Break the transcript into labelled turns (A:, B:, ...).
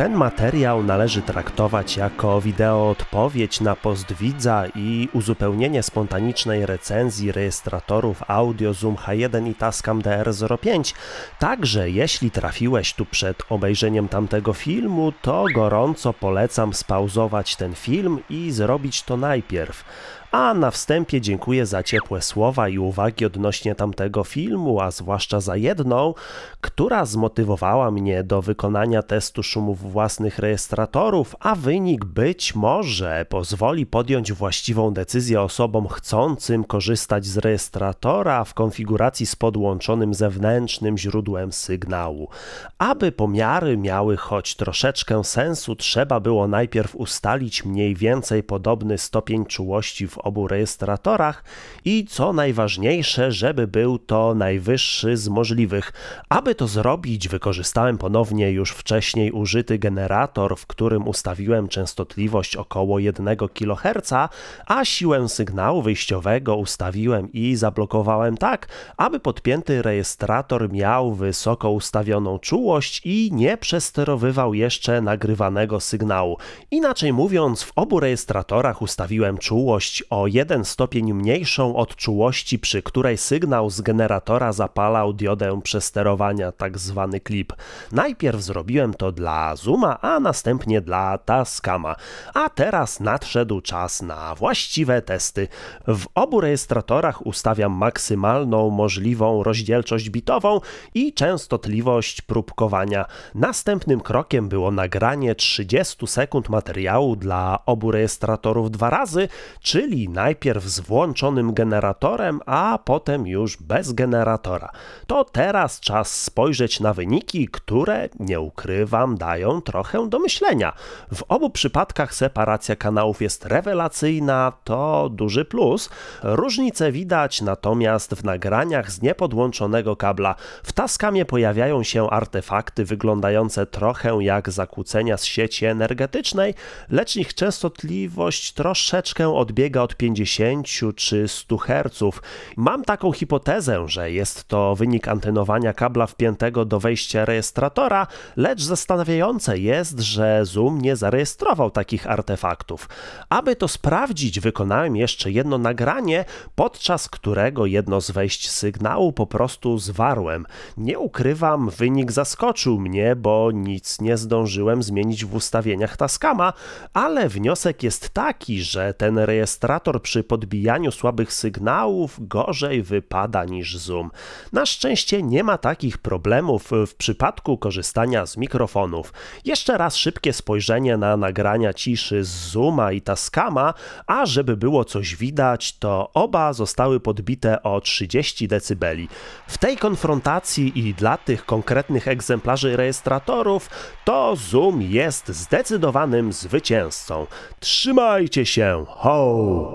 A: Ten materiał należy traktować jako wideo odpowiedź na post widza i uzupełnienie spontanicznej recenzji rejestratorów audio Zoom H1 i Tascam DR05. Także jeśli trafiłeś tu przed obejrzeniem tamtego filmu, to gorąco polecam spauzować ten film i zrobić to najpierw. A na wstępie dziękuję za ciepłe słowa i uwagi odnośnie tamtego filmu, a zwłaszcza za jedną, która zmotywowała mnie do wykonania testu szumów własnych rejestratorów, a wynik być może pozwoli podjąć właściwą decyzję osobom chcącym korzystać z rejestratora w konfiguracji z podłączonym zewnętrznym źródłem sygnału. Aby pomiary miały choć troszeczkę sensu, trzeba było najpierw ustalić mniej więcej podobny stopień czułości w obu rejestratorach i co najważniejsze, żeby był to najwyższy z możliwych. Aby to zrobić, wykorzystałem ponownie już wcześniej użyty generator, w którym ustawiłem częstotliwość około 1 kHz, a siłę sygnału wyjściowego ustawiłem i zablokowałem tak, aby podpięty rejestrator miał wysoko ustawioną czułość i nie przesterowywał jeszcze nagrywanego sygnału. Inaczej mówiąc, w obu rejestratorach ustawiłem czułość o jeden stopień mniejszą od czułości, przy której sygnał z generatora zapalał diodę przesterowania, tak zwany klip. Najpierw zrobiłem to dla Zuma, a następnie dla Taskama, A teraz nadszedł czas na właściwe testy. W obu rejestratorach ustawiam maksymalną możliwą rozdzielczość bitową i częstotliwość próbkowania. Następnym krokiem było nagranie 30 sekund materiału dla obu rejestratorów dwa razy, czyli czyli najpierw z włączonym generatorem, a potem już bez generatora. To teraz czas spojrzeć na wyniki, które, nie ukrywam, dają trochę do myślenia. W obu przypadkach separacja kanałów jest rewelacyjna, to duży plus. Różnice widać natomiast w nagraniach z niepodłączonego kabla. W Tascamie pojawiają się artefakty wyglądające trochę jak zakłócenia z sieci energetycznej, lecz ich częstotliwość troszeczkę odbiega od od 50 czy 100 Hz. Mam taką hipotezę, że jest to wynik antenowania kabla wpiętego do wejścia rejestratora, lecz zastanawiające jest, że Zoom nie zarejestrował takich artefaktów. Aby to sprawdzić, wykonałem jeszcze jedno nagranie, podczas którego jedno z wejść sygnału po prostu zwarłem. Nie ukrywam, wynik zaskoczył mnie, bo nic nie zdążyłem zmienić w ustawieniach Taskama, ale wniosek jest taki, że ten rejestrator komunikator przy podbijaniu słabych sygnałów gorzej wypada niż Zoom. Na szczęście nie ma takich problemów w przypadku korzystania z mikrofonów. Jeszcze raz szybkie spojrzenie na nagrania ciszy z Zooma i Taskama, a żeby było coś widać, to oba zostały podbite o 30 dB. W tej konfrontacji i dla tych konkretnych egzemplarzy rejestratorów, to Zoom jest zdecydowanym zwycięzcą. Trzymajcie się! Ho!